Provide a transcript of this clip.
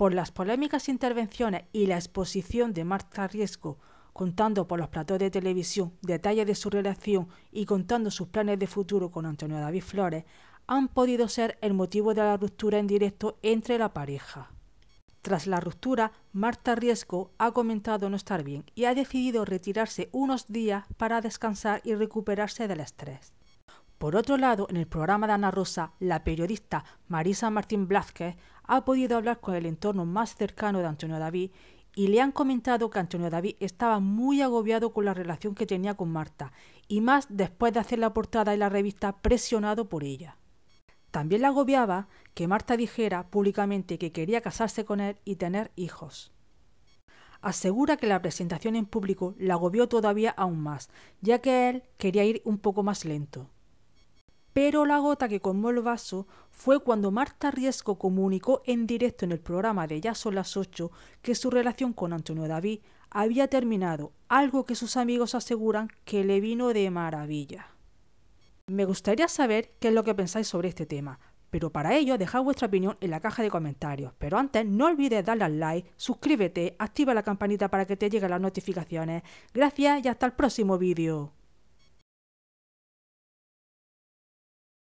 por las polémicas intervenciones y la exposición de Marta Riesco, contando por los platos de televisión detalles de su relación y contando sus planes de futuro con Antonio David Flores, han podido ser el motivo de la ruptura en directo entre la pareja. Tras la ruptura, Marta Riesco ha comentado no estar bien y ha decidido retirarse unos días para descansar y recuperarse del estrés. Por otro lado, en el programa de Ana Rosa, la periodista Marisa Martín Blázquez ha podido hablar con el entorno más cercano de Antonio David y le han comentado que Antonio David estaba muy agobiado con la relación que tenía con Marta, y más después de hacer la portada en la revista presionado por ella. También le agobiaba que Marta dijera públicamente que quería casarse con él y tener hijos. Asegura que la presentación en público la agobió todavía aún más, ya que él quería ir un poco más lento. Pero la gota que colmó el vaso fue cuando Marta Riesco comunicó en directo en el programa de Ya son las 8 que su relación con Antonio David había terminado, algo que sus amigos aseguran que le vino de maravilla. Me gustaría saber qué es lo que pensáis sobre este tema, pero para ello dejad vuestra opinión en la caja de comentarios. Pero antes no olvides darle al like, suscríbete, activa la campanita para que te lleguen las notificaciones. Gracias y hasta el próximo vídeo.